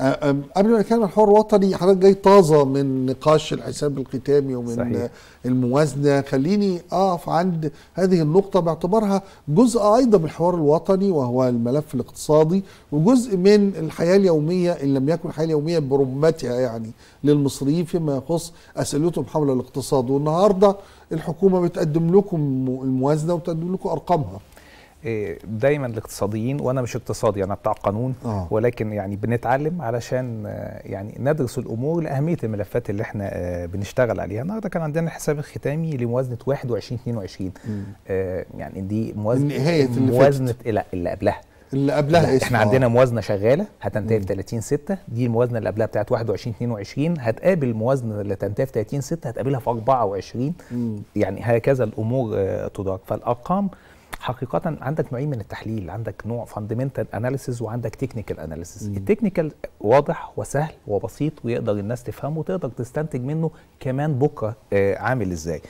أه، قبل ما نتكلم عن الحوار الوطني حضرتك جاي طازه من نقاش الحساب الختامي ومن صحيح. الموازنه خليني اقف عند هذه النقطه باعتبارها جزء ايضا من الحوار الوطني وهو الملف الاقتصادي وجزء من الحياه اليوميه ان لم يكن الحياه اليوميه برمتها يعني للمصريين فيما يخص اسئلتهم حول الاقتصاد والنهارده الحكومه بتقدم لكم الموازنه وبتقدم لكم ارقامها إيه، دايما الاقتصاديين وانا مش اقتصادي انا بتاع قانون أوه. ولكن يعني بنتعلم علشان آه، يعني ندرس الامور لاهميه الملفات اللي احنا آه، بنشتغل عليها النهارده كان عندنا الحساب الختامي لموازنه 21 22 آه يعني دي موازنه نهايه موازنه لا اللي قبلها اللي قبلها احنا عندنا موازنه شغاله هتنتهي في 30 6 دي الموازنه اللي قبلها بتاعت 21 22 هتقابل الموازنه اللي تنتهي في 30 6 هتقابلها في 24 مم. يعني هكذا الامور آه، تدرك فالارقام حقيقه عندك نوعين من التحليل عندك نوع فاندمنتال اناليسيز وعندك تكنيكال اناليسيز التكنيكال واضح وسهل وبسيط ويقدر الناس تفهمه وتقدر تستنتج منه كمان بكره آه عامل ازاي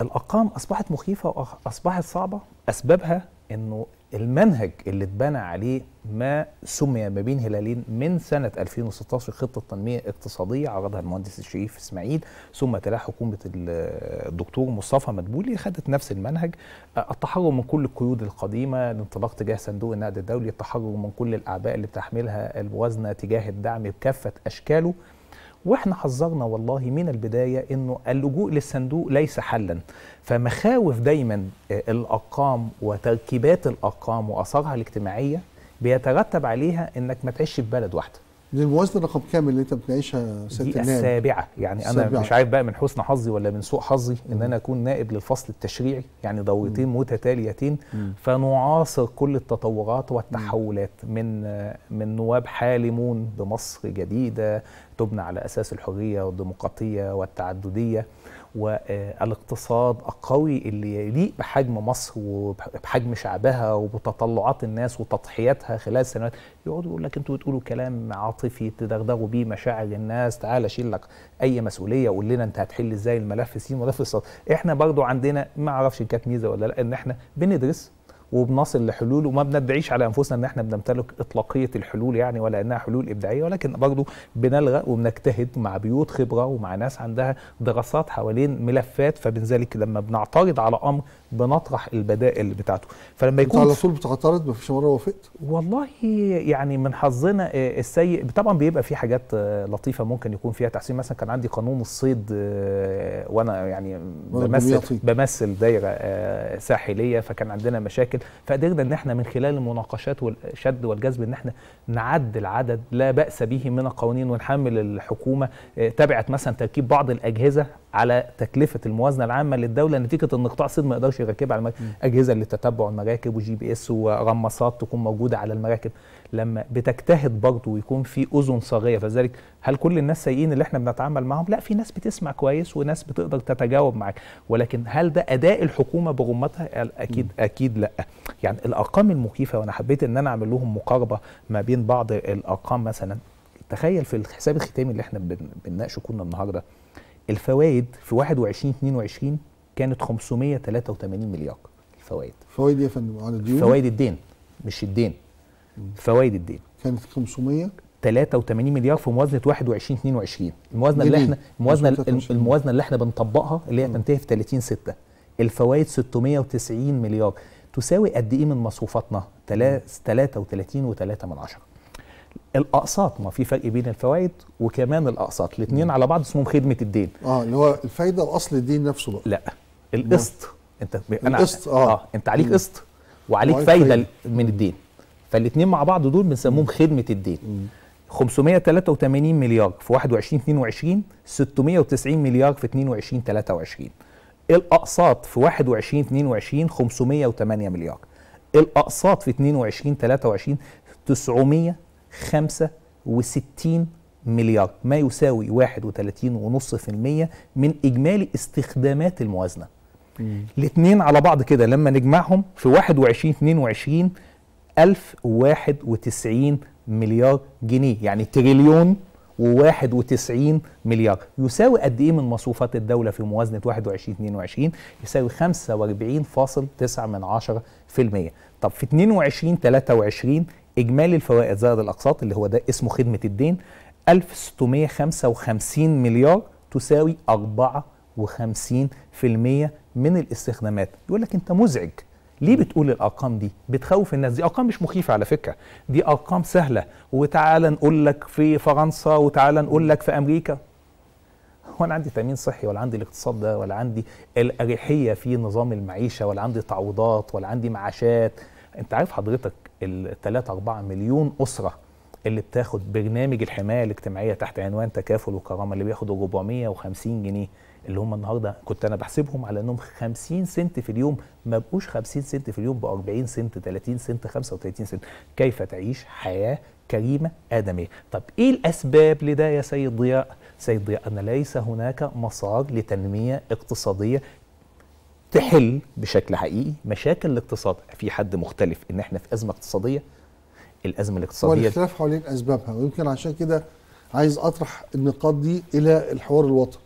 الارقام اصبحت مخيفه واصبحت صعبه اسبابها انه المنهج اللي اتبنى عليه ما سمي ما بين هلالين من سنة 2016 خطة تنمية اقتصادية عرضها المهندس الشريف اسماعيل ثم تلا حكومة الدكتور مصطفى مدبولي خدت نفس المنهج التحرر من كل القيود القديمة الانطلاق تجاه صندوق النقد الدولي التحرر من كل الأعباء اللي بتحملها الموازنة تجاه الدعم بكافة أشكاله واحنا حذرنا والله من البدايه انه اللجوء للصندوق ليس حلا فمخاوف دايما آه، الارقام وتركيبات الارقام واثارها الاجتماعيه بيترتب عليها انك ما تعيش في بلد واحده للموازنه رقم كام اللي انت بتعيشها سياده النائب؟ السابعه يعني انا سابعة. مش عارف بقى من حسن حظي ولا من سوء حظي ان انا اكون نائب للفصل التشريعي يعني ضويتين متتاليتين فنعاصر كل التطورات والتحولات من من نواب حالمون بمصر جديده تبنى على اساس الحريه والديمقراطيه والتعدديه والاقتصاد القوي اللي يليق بحجم مصر وبحجم شعبها وبتطلعات الناس وتضحياتها خلال سنوات يقعدوا يقول لك انتوا بتقولوا كلام عاطفي تدغدغوا بيه مشاعر الناس تعال شيل لك اي مسؤوليه قول لنا انت هتحل ازاي الملف سين ملف الصاد احنا برضو عندنا ما اعرفش كانت ميزه ولا لا ان احنا بندرس وبنصل لحلول وما بندعيش على انفسنا ان احنا بنمتلك اطلاقيه الحلول يعني ولا انها حلول ابداعيه ولكن برضه بنلغى وبنجتهد مع بيوت خبره ومع ناس عندها دراسات حوالين ملفات فبذلك لما بنعترض على امر بنطرح البدائل بتاعته فلما يكون على طول بتعترض ما فيش مره وافقت والله يعني من حظنا آه، السيء طبعا بيبقى في حاجات آه، لطيفه ممكن يكون فيها تحسين مثلا كان عندي قانون الصيد آه، وانا يعني بمثل بمثل دايره ساحليه فكان عندنا مشاكل فقدرنا ان احنا من خلال المناقشات والشد والجذب ان احنا نعدل عدد لا باس به من القوانين ونحمل الحكومه تبعت مثلا تركيب بعض الاجهزه على تكلفه الموازنه العامه للدوله نتيجه ان قطاع الصيد ما يقدرش ماشي راكبها على المراكب اجهزه لتتبع المراكب وجي بي اس ورمصات تكون موجوده على المراكب لما بتجتهد برضه ويكون في اذن صاغيه فذلك هل كل الناس سيئين اللي احنا بنتعامل معاهم لا في ناس بتسمع كويس وناس بتقدر تتجاوب معاك ولكن هل ده اداء الحكومه برمتها اكيد م. اكيد لا يعني الارقام المخيفه وانا حبيت ان انا اعمل لهم مقاربه ما بين بعض الارقام مثلا تخيل في الحساب الختامي اللي احنا بنناقشه كنا النهارده الفوائد في 21 22 كانت 583 مليار الفوائد فوائد إيه يا فندم على الديون فوائد الدين مش الدين فوائد الدين كانت 500 83 مليار في موازنه 21 22 الموازنه اللي احنا الموازنه الموازنه اللي احنا بنطبقها اللي هي تنتهي في 30 6 الفوائد 690 مليار تساوي قد ايه من مصروفاتنا 33 و3 الاقساط ما في فرق بين الفوائد وكمان الاقساط الاثنين على بعض اسمهم خدمه الدين اه اللي هو الفايده واصل الدين نفسه بقى لا القسط انت انا القسط آه. اه انت عليك قسط وعليك فايده خير. من الدين فالاثنين مع بعض دول بنسموهم خدمه الدين مم. 583 مليار في 21 22 690 مليار في 22 23 الاقساط في 21 22 508 مليار الاقساط في 22 23 965 مليار ما يساوي 31.5% من اجمالي استخدامات الموازنه الاثنين على بعض كده لما نجمعهم في 21 22 1091 مليار جنيه يعني تريليون و91 مليار يساوي قد ايه من مصروفات الدوله في موازنه 21 22 يساوي 45.9 من 10% طب في 22 23 اجمالي الفوائد زائد الاقساط اللي هو ده اسمه خدمه الدين 1655 مليار تساوي 4 من الاستخدامات يقول لك انت مزعج ليه بتقول الارقام دي بتخوف الناس دي ارقام مش مخيفه على فكره دي ارقام سهله وتعالى نقول لك في فرنسا وتعالى نقول لك في امريكا هو انا عندي تامين صحي ولا عندي الاقتصاد ده ولا عندي الاريحيه في نظام المعيشه ولا عندي تعويضات ولا عندي معاشات انت عارف حضرتك ال 3 4 مليون اسره اللي بتاخد برنامج الحمايه الاجتماعيه تحت عنوان تكافل وكرامه اللي بياخد 450 جنيه اللي هم النهارده كنت انا بحسبهم على انهم 50 سنت في اليوم ما بقوش 50 سنت في اليوم ب 40 سنت 30 سنت 35 سنت كيف تعيش حياه كريمه ادميه طب ايه الاسباب لده يا سيد ضياء سيد ضياء ان ليس هناك مسار لتنميه اقتصاديه تحل بشكل حقيقي مشاكل الاقتصاد في حد مختلف ان احنا في ازمه اقتصاديه الازمه الاقتصاديه والاختلاف حوالين اسبابها ويمكن عشان كده عايز اطرح النقاط دي الى الحوار الوطني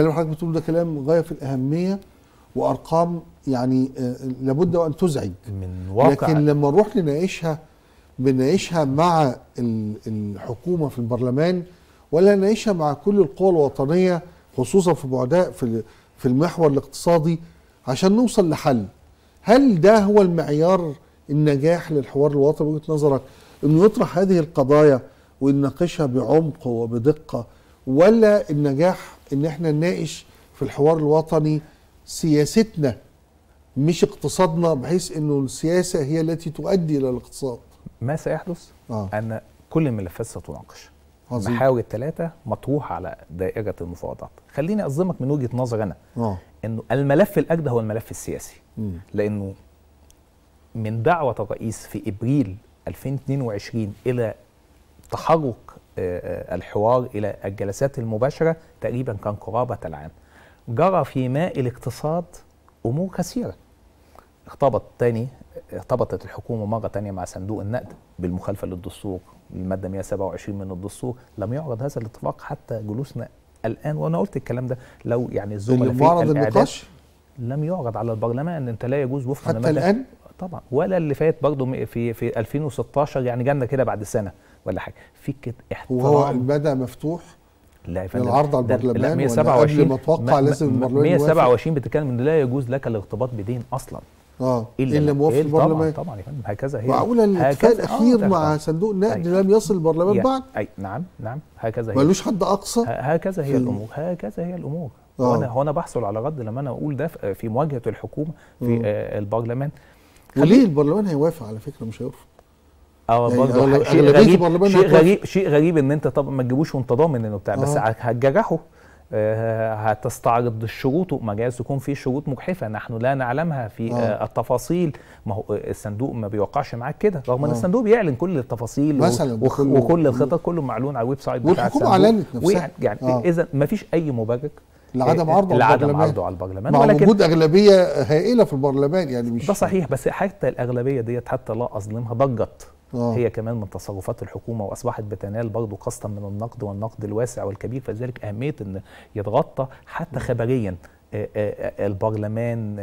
كلام حضرتك بتقوله ده كلام غايه في الاهميه وارقام يعني آه، لابد وان تزعج من واقع لكن لما نروح نناقشها بنناقشها مع الحكومه في البرلمان ولا نناقشها مع كل القوى الوطنيه خصوصا في بعداء في في المحور الاقتصادي عشان نوصل لحل هل ده هو المعيار النجاح للحوار الوطني وجهه نظرك انه يطرح هذه القضايا ويناقشها بعمق وبدقه ولا النجاح ان احنا نناقش في الحوار الوطني سياستنا مش اقتصادنا بحيث انه السياسه هي التي تؤدي الى الاقتصاد ما سيحدث آه. ان كل الملفات ستناقش محاور الثلاثه مطروحه على دائره المفاوضات خليني اظلمك من وجهه نظر انا آه. انه الملف الاجدى هو الملف السياسي م. لانه من دعوه الرئيس في ابريل 2022 الى تحرك الحوار إلى الجلسات المباشرة تقريبا كان قرابة العام جرى في ماء الاقتصاد أمور كثيرة ارتبط تاني ارتبطت الحكومة مرة تانية مع صندوق النقد بالمخالفة للدستور المادة 127 من الدستور لم يعرض هذا الاتفاق حتى جلوسنا الآن وأنا قلت الكلام ده لو يعني الزملاء في النقاش لم يعرض على البرلمان ان انت لا يجوز وفقا حتى الان طبعا ولا اللي فات برضه في في 2016 يعني جالنا كده بعد سنه ولا حاجه في كده احترام وهو المدى مفتوح لا يا فندم العرض على البرلمان 127 قبل ما اتوقع لازم البرلمان 127 بتتكلم ان لا يجوز لك الارتباط بدين اصلا اه الا, إيه إيه إلا موافق إيه البرلمان طبعا طبعا يا فندم هكذا هي معقوله الاتفاق الاخير آه، مع صندوق النقد طيب. لم يصل البرلمان بعد اي نعم نعم هكذا هي ملوش حد اقصى هكذا هي الامور هكذا هي الامور هو آه. انا هو انا بحصل على رد لما انا اقول ده في مواجهه الحكومه في آه. البرلمان وليه البرلمان هيوافق على فكره مش هيرفض اه يعني برضه شيء غريب شيء غريب شيء غريب ان انت طب ما تجيبوش وانت ضامن انه بتاع بس اه. هتجرحه آه، هتستعرض شروطه ما جايز يكون في شروط مجحفه نحن لا نعلمها في اه. آه. التفاصيل ما هو الصندوق ما بيوقعش معاك كده رغم ان الصندوق بيعلن كل التفاصيل مثلا وكل الخطط كله معلون على الويب سايت بتاع الصندوق اعلنت نفسها يعني آه. اذا ما فيش اي مبرر لعدم عرضه لعدم عرضه على البرلمان مع ولكن وجود اغلبيه هائله في البرلمان يعني مش ده صحيح بس حتى الاغلبيه ديت حتى لا اظلمها ضجت أوه. هي كمان من تصرفات الحكومه واصبحت بتنال برضه قسطا من النقد والنقد الواسع والكبير فلذلك اهميه ان يتغطى حتى خبريا آه، آه، آه، البرلمان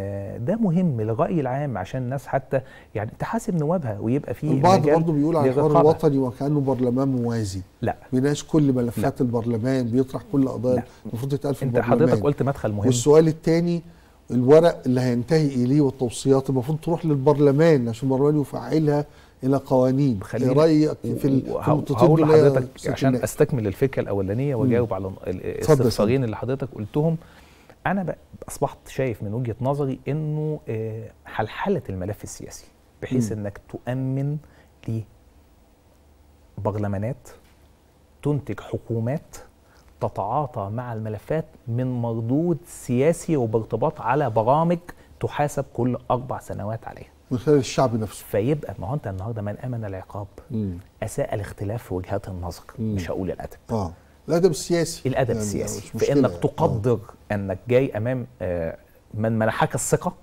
ده مهم للراي العام عشان الناس حتى يعني تحاسب نوابها ويبقى فيه البعض برضه بيقول على الحوار الوطني وكانه برلمان موازي لا بيناقش كل ملفات لا. البرلمان بيطرح كل قضايا المفروض تتقال في البرلمان انت حضرتك قلت مدخل مهم والسؤال الثاني الورق اللي هينتهي اليه والتوصيات المفروض تروح للبرلمان عشان البرلمان يفعلها الى قوانين رايك في هقول لحضرتك عشان استكمل الفكره الاولانيه واجاوب على الاستفسارين اللي حضرتك قلتهم انا اصبحت شايف من وجهه نظري انه آه، حلحله الملف السياسي بحيث م. انك تؤمن لبرلمانات تنتج حكومات تتعاطى مع الملفات من مردود سياسي وبارتباط على برامج تحاسب كل اربع سنوات عليها من خلال الشعب نفسه فيبقى ما هو انت النهارده من امن العقاب مم. اساء الاختلاف في وجهات النظر مم. مش هقول الادب اه الادب السياسي الادب السياسي يعني في انك تقدر آه. انك جاي امام آه من منحك الثقه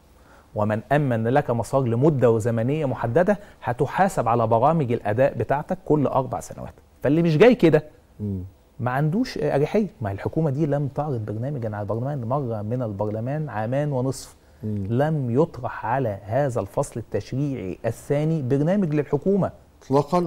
ومن امن لك مسار لمده زمنيه محدده هتحاسب على برامج الاداء بتاعتك كل اربع سنوات فاللي مش جاي كده ما عندوش اريحيه ما الحكومه دي لم تعرض برنامجا على البرلمان مره من البرلمان عامان ونصف مم. لم يطرح على هذا الفصل التشريعي الثاني برنامج للحكومه اطلاقا